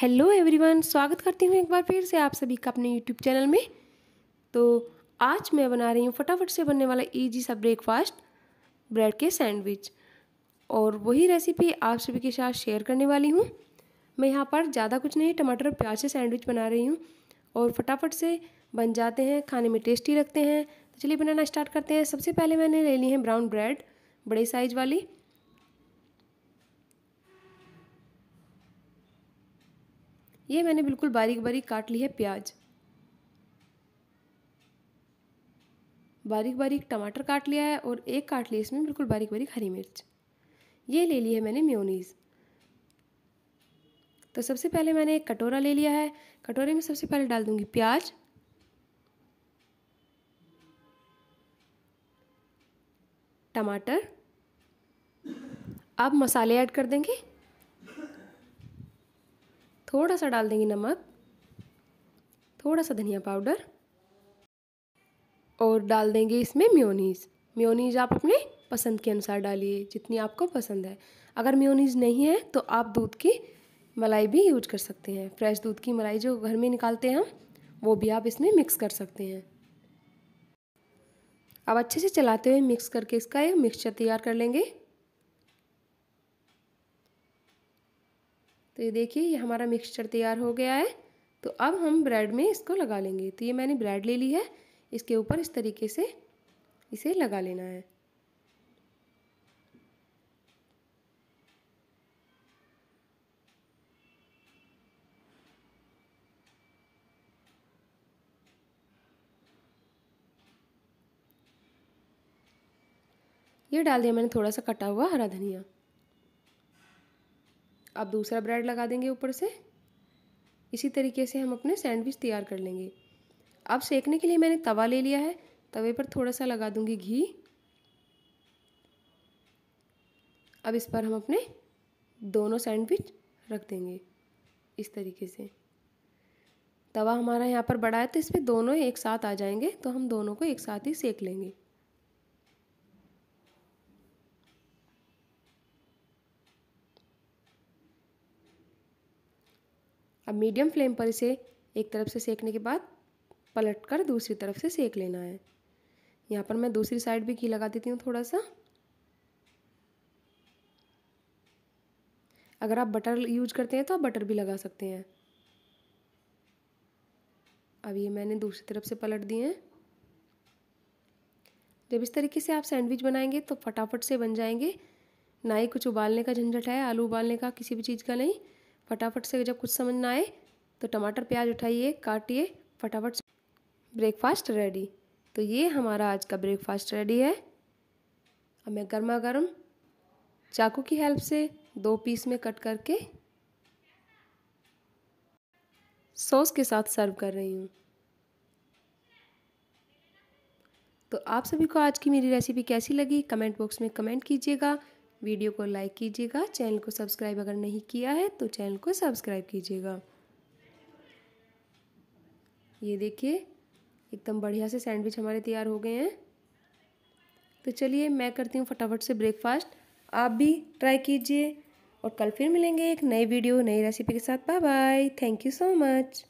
hello everyone स्वागत करती हूँ एक बार फिर से आप सभी का अपने यूट्यूब चैनल में तो आज मैं बना रही हूँ फटाफट से बनने वाला इजी सा ब्रेकफास्ट ब्रेड के सैंडविच और वही रेसिपी आप सभी के साथ शेयर करने वाली हूँ मैं यहाँ पर ज़्यादा कुछ नहीं टमाटर और प्याज से सैंडविच बना रही हूँ और फटाफट से बन जाते हैं खाने में टेस्टी लगते हैं तो चलिए बनाना स्टार्ट करते हैं सबसे पहले मैंने ले ली है ब्राउन ब्रेड बड़े साइज वाली ये मैंने बिल्कुल बारीक बारीक काट ली है प्याज बारीक बारीक टमाटर काट लिया है और एक काट लिया इसमें बिल्कुल बारीक बारीक हरी मिर्च ये ले ली है मैंने म्योनीज़ तो सबसे पहले मैंने एक कटोरा ले लिया है कटोरे में सबसे पहले डाल दूंगी प्याज टमाटर अब मसाले ऐड कर देंगे थोड़ा सा डाल देंगे नमक थोड़ा सा धनिया पाउडर और डाल देंगे इसमें म्योनीज म्योनीज आप अपने पसंद के अनुसार डालिए जितनी आपको पसंद है अगर म्योनीज नहीं है तो आप दूध की मलाई भी यूज कर सकते हैं फ्रेश दूध की मलाई जो घर में निकालते हैं हम वो भी आप इसमें मिक्स कर सकते हैं अब अच्छे से चलाते हुए मिक्स करके इसका एक मिक्सचर तैयार कर लेंगे तो ये देखिए ये हमारा मिक्सचर तैयार हो गया है तो अब हम ब्रेड में इसको लगा लेंगे तो ये मैंने ब्रेड ले ली है इसके ऊपर इस तरीके से इसे लगा लेना है ये डाल दिया मैंने थोड़ा सा कटा हुआ हरा धनिया आप दूसरा ब्रेड लगा देंगे ऊपर से इसी तरीके से हम अपने सैंडविच तैयार कर लेंगे अब सेकने के लिए मैंने तवा ले लिया है तवे पर थोड़ा सा लगा दूंगी घी अब इस पर हम अपने दोनों सैंडविच रख देंगे इस तरीके से तवा हमारा यहाँ पर बड़ा है तो इस पर दोनों एक साथ आ जाएंगे तो हम दोनों को एक साथ ही सेक लेंगे अब मीडियम फ्लेम पर इसे एक तरफ से सेकने के बाद पलट कर दूसरी तरफ से सेक लेना है यहाँ पर मैं दूसरी साइड भी घी लगा देती हूँ थोड़ा सा अगर आप बटर यूज करते हैं तो आप बटर भी लगा सकते हैं अब ये मैंने दूसरी तरफ से पलट दिए हैं जब इस तरीके से आप सैंडविच बनाएंगे तो फटाफट से बन जाएंगे ना ही कुछ उबालने का झंझट है आलू उबालने का किसी भी चीज़ का नहीं फटाफट से जब कुछ समझ ना आए तो टमाटर प्याज उठाइए काटिए फटाफट से ब्रेकफास्ट रेडी तो ये हमारा आज का ब्रेकफास्ट रेडी है अब मैं गर्मा गर्म चाकू की हेल्प से दो पीस में कट करके सॉस के साथ सर्व कर रही हूँ तो आप सभी को आज की मेरी रेसिपी कैसी लगी कमेंट बॉक्स में कमेंट कीजिएगा वीडियो को लाइक कीजिएगा चैनल को सब्सक्राइब अगर नहीं किया है तो चैनल को सब्सक्राइब कीजिएगा ये देखिए एकदम बढ़िया से सैंडविच हमारे तैयार हो गए हैं तो चलिए मैं करती हूँ फटाफट से ब्रेकफास्ट आप भी ट्राई कीजिए और कल फिर मिलेंगे एक नई वीडियो नई रेसिपी के साथ bye bye thank you so much